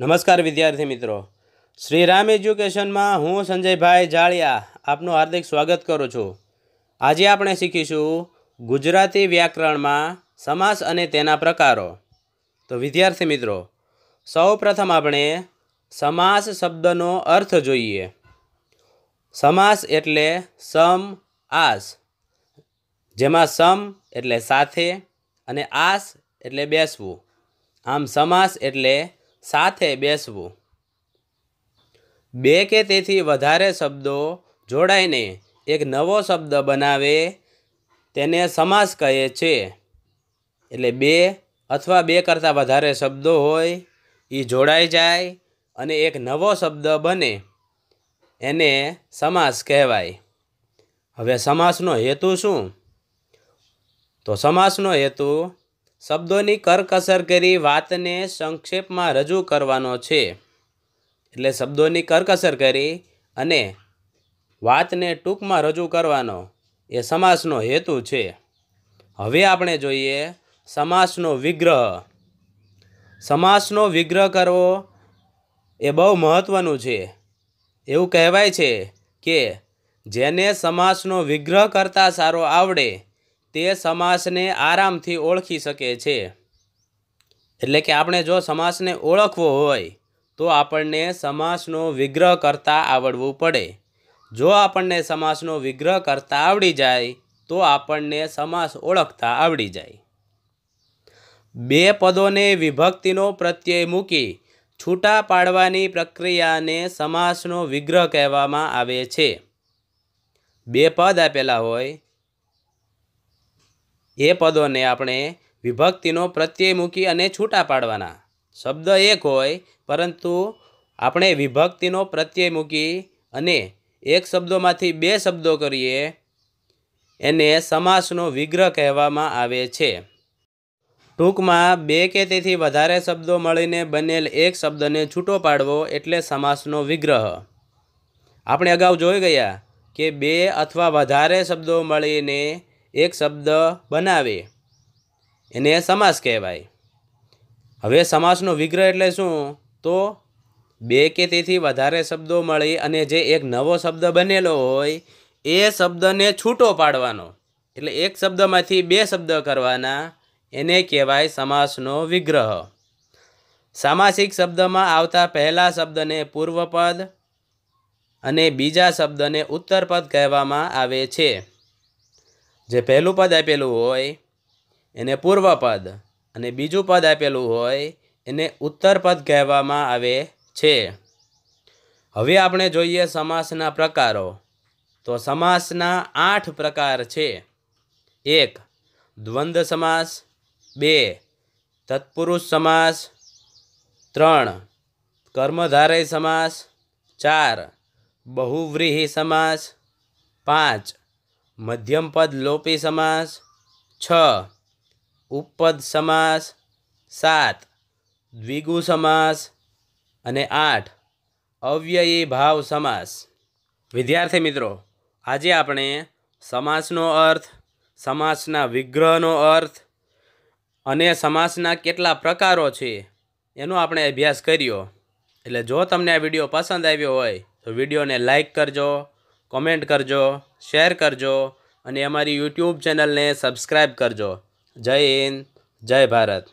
નમસ્કાર વિદ્યાર્થી મિત્રો શ્રી રામ એજ્યુકેશનમાં હું સંજયભાઈ જાળિયા આપનું હાર્દિક સ્વાગત કરું છું આજે આપણે શીખીશું ગુજરાતી વ્યાકરણમાં સમાસ અને તેના પ્રકારો તો વિદ્યાર્થી મિત્રો સૌપ્રથમ આપણે સમાસ શબ્દનો અર્થ જોઈએ સમાસ એટલે સમ આસ જેમાં સમ એટલે સાથે અને આસ એટલે બેસવું આમ સમાસ એટલે સાથે બેસવું બે કે તેથી વધારે શબ્દો જોડાઈને એક નવો શબ્દ બનાવે તેને સમાસ કહે છે એટલે બે અથવા બે કરતાં વધારે શબ્દો હોય એ જોડાઈ જાય અને એક નવો શબ્દ બને એને સમાસ કહેવાય હવે સમાસનો હેતુ શું તો સમાસનો હેતુ શબ્દોની કરકસર કરી વાતને સંક્ષેપમાં રજૂ કરવાનો છે એટલે શબ્દોની કરકસર કરી અને વાતને ટૂંકમાં રજૂ કરવાનો એ સમાસનો હેતુ છે હવે આપણે જોઈએ સમાસનો વિગ્રહ સમાસનો વિગ્રહ કરવો એ બહુ મહત્ત્વનું છે એવું કહેવાય છે કે જેને સમાસનો વિગ્રહ કરતાં સારો આવડે તે સમાસને આરામથી ઓળખી શકે છે એટલે કે આપણે જો સમાસને ઓળખવો હોય તો આપણને સમાસનો વિગ્રહ કરતાં આવડવું પડે જો આપણને સમાસનો વિગ્રહ કરતાં આવડી જાય તો આપણને સમાસ ઓળખતા આવડી જાય બે પદોને વિભક્તિનો પ્રત્યય મૂકી છૂટા પાડવાની પ્રક્રિયાને સમાસનો વિગ્રહ કહેવામાં આવે છે બે પદ આપેલા હોય એ પદોને આપણે વિભક્તિનો પ્રત્યય મૂકી અને છૂટા પાડવાના શબ્દ એક હોય પરંતુ આપણે વિભક્તિનો પ્રત્યય મૂકી અને એક શબ્દોમાંથી બે શબ્દો કરીએ એને સમાસનો વિગ્રહ કહેવામાં આવે છે ટૂંકમાં બે કે તેથી વધારે શબ્દો મળીને બનેલ એક શબ્દને છૂટો પાડવો એટલે સમાસનો વિગ્રહ આપણે અગાઉ જોઈ ગયા કે બે અથવા વધારે શબ્દો મળીને એક શબ્દ બનાવે એને સમાસ કહેવાય હવે સમાસનો વિગ્રહ એટલે શું તો બે કે તેથી વધારે શબ્દો મળી અને જે એક નવો શબ્દ બનેલો હોય એ શબ્દને છૂટો પાડવાનો એટલે એક શબ્દમાંથી બે શબ્દ કરવાના એને કહેવાય સમાસનો વિગ્રહ સામાસિક શબ્દમાં આવતા પહેલા શબ્દને પૂર્વપદ અને બીજા શબ્દને ઉત્તરપદ કહેવામાં આવે છે જે પહેલું પદ આપેલું હોય એને પૂર્વપદ અને બીજું પદ આપેલું હોય એને ઉત્તરપદ કહેવામાં આવે છે હવે આપણે જોઈએ સમાસના પ્રકારો તો સમાસના આઠ પ્રકાર છે એક દ્વંદ્વ સમાસ બે તત્પુરુષ સમાસ ત્રણ કર્મધારય સમાસ ચાર બહુવ્રીહી સમાસ પાંચ મધ્યમપદ લોપી સમાસ છ ઉપપદ સમાસ સાત દ્વિગુ સમાસ અને આઠ અવ્યયી ભાવ સમાસ વિદ્યાર્થી મિત્રો આજે આપણે સમાસનો અર્થ સમાસના વિગ્રહનો અર્થ અને સમાસના કેટલા પ્રકારો છે એનો આપણે અભ્યાસ કર્યો એટલે જો તમને આ વિડીયો પસંદ આવ્યો હોય તો વિડીયોને લાઇક કરજો કોમેન્ટ કરજો શેર કરજો અને અમારી યુટ્યુબ ચેનલને સબસ્ક્રાઈબ કરજો જય હિન્દ જય ભારત